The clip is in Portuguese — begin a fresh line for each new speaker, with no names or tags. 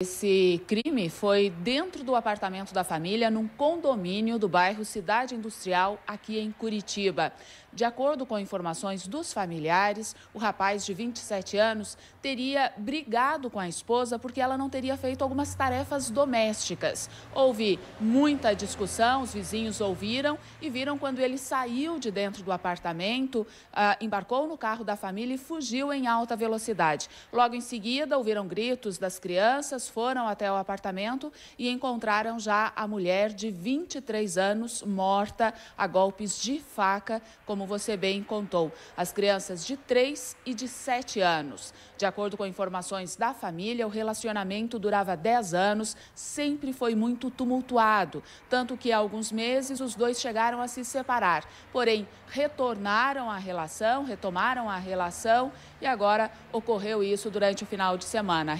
Esse crime foi dentro do apartamento da família, num condomínio do bairro Cidade Industrial, aqui em Curitiba. De acordo com informações dos familiares, o rapaz de 27 anos teria brigado com a esposa porque ela não teria feito algumas tarefas domésticas. Houve muita discussão, os vizinhos ouviram e viram quando ele saiu de dentro do apartamento, ah, embarcou no carro da família e fugiu em alta velocidade. Logo em seguida, ouviram gritos das crianças foram até o apartamento e encontraram já a mulher de 23 anos morta a golpes de faca, como você bem contou. As crianças de 3 e de 7 anos. De acordo com informações da família, o relacionamento durava 10 anos, sempre foi muito tumultuado, tanto que há alguns meses os dois chegaram a se separar. Porém, retornaram à relação, retomaram a relação e agora ocorreu isso durante o final de semana.